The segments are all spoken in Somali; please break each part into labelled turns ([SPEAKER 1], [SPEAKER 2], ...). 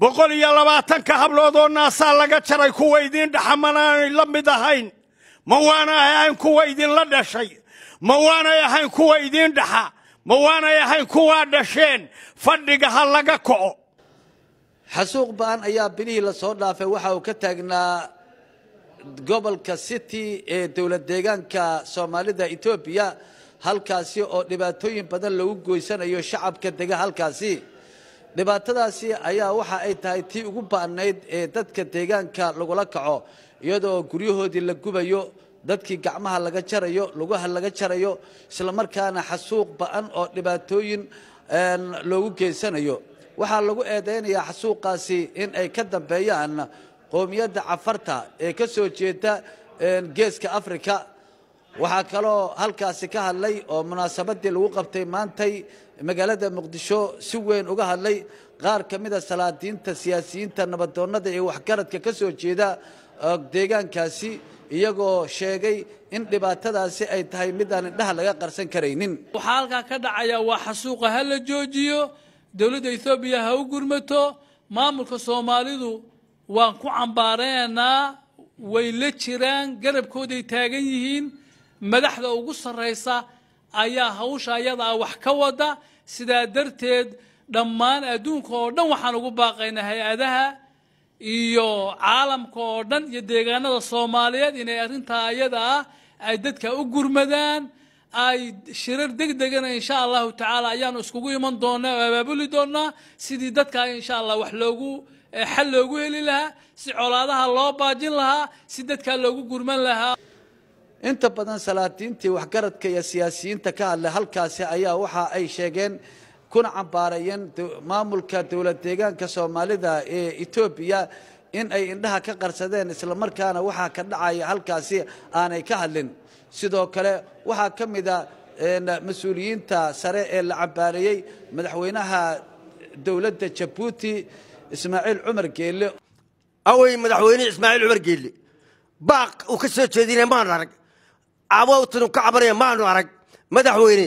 [SPEAKER 1] boqol iyo labaatanka hablood oo naasaa laga jaray kuwa idiin dhaxamanaanay la mid ahayn ma waanay ahayn kuwa idinla dhashay ma waanay ahayn kuwa idiin dhaxa ma waanay ahayn kuwaa dhasheen fadhiga ha laga kaco
[SPEAKER 2] xasuuq ba-an ayaa bilihii lasoo dhaafay waxa uu ka taagnaa gobolka city ee dowlad deegaanka soomaalida etoobiya halkaasi oo dhibaatooyin badan lagu goysanayo shacabka dega halkaasi dhibaatadaasi ayaa waxa ay tahay tii ugu baanayd ee dadka deegaanka lagula kaco iyadoo guryahoodii la gubayo dadkii gacmaha laga jarayo lugaha laga jarayo isla markaana xasuuq ba'an oo dhibaatooyin loogu geysanayo waxaa lagu eedaynayaa xasuuqaasi in ay ka dambeeyaan qowmiyadda cafarta ee ka soo jeeda geeska afrika waxaa kaloo halkaasi ka hadlay oo munaasabaddii lagu qabtay maantay magaalada muqdisho si weyn uga hadlay qaar ka mida salaadiinta siyaasiyiinta nabadoonnada iyo waxgaradka ka soo jeeda uh, deegaankaasi iyagoo sheegay in dhibaatadaasi ay tahay mid aan indhaha laga qarsan karaynin
[SPEAKER 3] waxaa halkaa ka dhacaya waa xasuuqa ha la joojiyo dowladda ethoobiya ha u gurmato maamulka soomaalidu waan ku cambaaraynaa way la jiraan garabkooday taagan yihiin madaxda ugu sarraysa ayaa hawsha ayada ah wax ka wada sidaa darteed dhammaan adduunka oo dhan waxaan ugu baaqaynaa hay-adaha iyo caalamka oo dhan iyo deegaanada soomaaliyeed inay arrintaa ayada ay dadka u gurmadaan ay shirar deg degana insha allahu tacaala ayaanu iskugu iman doonaa oo abaabuli doonaa sidii dadka insha allah wax loogu eh, xal loogu heli lahaa si colaadaha loo baajin lahaa si dadkaa loogu
[SPEAKER 2] gurman lahaa inta badan salaadiintii waxgaradka iyo siyaasiyiinta ka hadlay halkaasi ayaa waxa ay sheegeen kuna cambaarayeen maamulka dowlad deegaanka soomaalida ee etoobiya in ay indhaha ka qarsadeen islamarkaana waxaa ka dhacaya halkaasi aanay ka hadlin sidoo kale waxaa ka mid a mas-uuliyiinta sare ee la cambaareeyey madaxweynaha dowladda jabuuti
[SPEAKER 4] ismaaciil cumar geelle awey madaxweyne ismaaciil cumar geelle baaq uu ka soo jeedinaya maan arag awtanu ka cabanaya maanu arag madaxweyne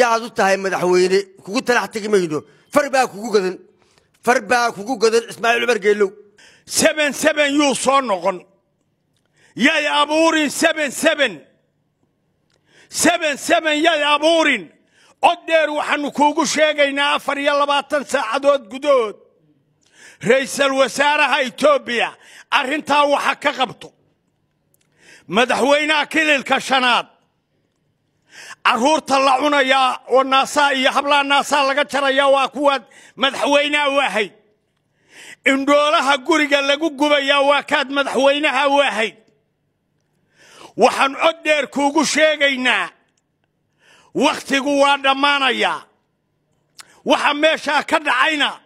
[SPEAKER 4] yaad u tahay madaxweyne kugu talax tegi mayno far baa kugu gadan far baa
[SPEAKER 1] kugu gadan ismaaciil cumar geelow seben seben yuu soo noqon yay abuurin seben seben seben seben yay abuurin cod dheer waxaannu kuugu sheegaynaa afar iyo labaatan saacadood gudahood ra'iisul wasaaraha etoobiya arrintaa waxa ka qabto مدحوينا كل الكشنات أرور طلعونا يا والناس يا حبلا الناس لقى ترى يا واقود مدحوينا واحد إن دولها قري قال لقو قبا يا واكاد مدحوينها واحد وحن أدير كوكو شيغينا وقت قوا دمانا يا وحن ميشا عينا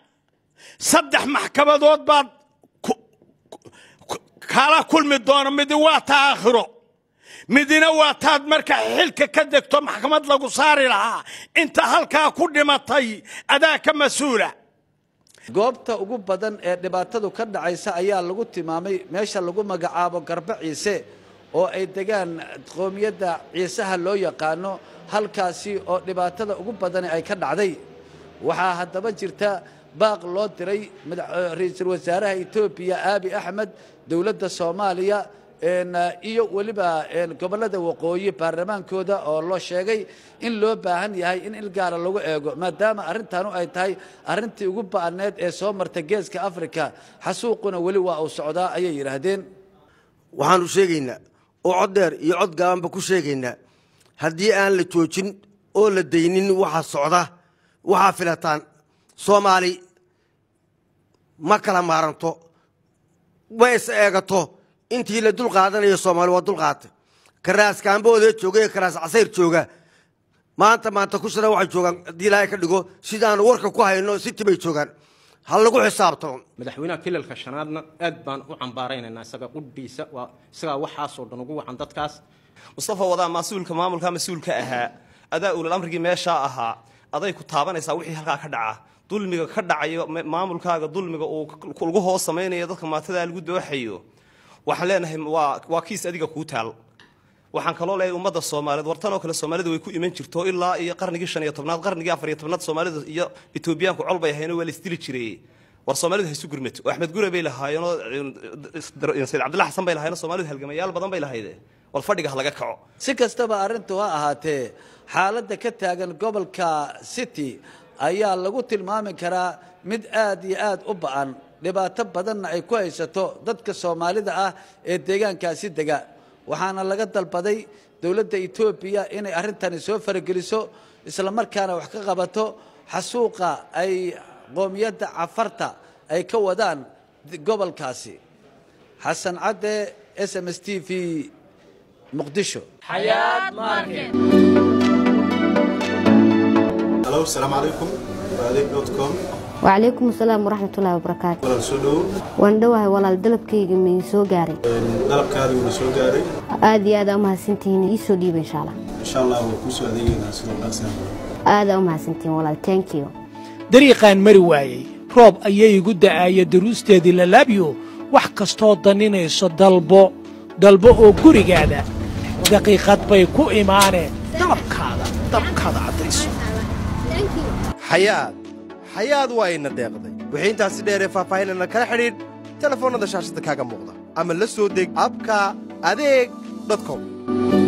[SPEAKER 1] صدح محكمة ضد kala kulmi doono midi waa taa aakhiro midina waa taad marka xilka ka degto maxkamad lagu saari lahaa inta halkaa ku dhimatay adaa ka mas-uula goobta
[SPEAKER 2] ugu badan ee dhibaatadu ka dhacaysa ayaa lagu tilmaamay meesha lagu magacaabo garba ciise oo ay degaan qoomiyadda ciisaha loo yaqaano halkaasi oo dhibaatada ugu badan ay ka dhacday waxaa haddaba jirta baaq loo diray eh, ra-iisul wasaaraha etoobiya aabi axmed dowladda soomaaliya eh, iyo weliba gobollada waqooyi baarlamaankooda oo loo sheegay in loo baahan yahay in ilgaara lagu eego maadaama arrintaanu ay tahay arrintii ugu ba'aneed ee soo marta
[SPEAKER 4] geeska afrika xasuuquna weli waa uu socdaa ayay yidhaahdeen waxaanu sheegaynaa oo cod dheer iyo cod gaabanba ku sheegaynaa haddii aan la joojin oo la daynin waxaa socda waxaa filataan soomaali ma kala maaranto ma is eegato intii la dul qaadanayo soomaali waa dul qaatay karaas kaambooda jooga ee karaas casayr jooga maanta maanta kushana waxay joogaan haddii ilaahay ka dhigo sidaanu warka ku hayno siti bay joogaan ha lagu xisaabtamo madaxweynaha kilalka shanaadna aad baan u cambaaraynaynaa isaga qudhiisa waa isagaa waxaasoo
[SPEAKER 1] dhan ugu wacan dadkaas mustafa wadaa mas-uulka maamulka mas-uulka ahaa adaa uulal amrigii meeshaa ahaa aday ku taabanaysaa wixii halkaa ka dhaca dulmiga ka dhacayo maamulkaaga dulmiga uu ugu hoos samaynayo dadka maatadaa lagu dooxayo waxaan leenahay waa kiis adiga kuu taal waxaan kaloo leeyahay ummadda soomaaliyeed wartanoo kale soomaalidu way ku iman jirto ilaa iyo qarnigii shan iyo tobnaad qarnigii afar iyo tobnaad soomaalidu iyo etoobiyaanku col bay ahayno waa la isdili jiray war soomaalidu ha isu gurmato axmed gure bay lahaayeenoo sayid cabdillah xasan bay lahaayeen soomaalidu halgamayaal badan bay lahayde war fadhiga ha laga kaco
[SPEAKER 2] si kastaba arrintu ha ahaatee xaaladda ka taagan gobolka city ayaa lagu tilmaami karaa mid aad iyo aad u ba'an dhibaato badanna ay ku haysato dadka soomaalida ah ee deegaankaasi dega waxaana laga dalbaday dowladda etoobiya inay arrintani soo farageliso isla markaana wax ka qabato xasuuqa ay qoomiyadda cafarta ay ka wadaan gobolkaasi xasan cadde s m s t v
[SPEAKER 1] muqdisho hello asalaamu calaykum adeegcom
[SPEAKER 4] wcalaykum asalaam waraxmat ullahi wabarakaatu
[SPEAKER 1] walaal soo dhowow
[SPEAKER 4] waan dhowahay walaal dalabkayga ma soo gaaray
[SPEAKER 1] dalabkaadi wuu soo gaaray
[SPEAKER 2] aad iyo aadaa u ii soo dhiiba insha allah
[SPEAKER 1] insha allah waa kuu adeegaynaa sidoo qaasa
[SPEAKER 2] aadaa u walaal thank dariiqaan mari waayey roob ayay igu
[SPEAKER 3] da'aaya daruusteedii la laabyo wax kastoo daninayso dalbo dalbo oo
[SPEAKER 1] gurigaada daqiiqad bay ku imaaneen dalabkaada dalabkaada
[SPEAKER 4] caddayso xayaad xayaad waa ina deeqday wixii intaasi dheer ee faahfaahinana kala xidhiidh telefoonnada shaashadda kaaga muuqda ama la soo deg abka adeeg dotcom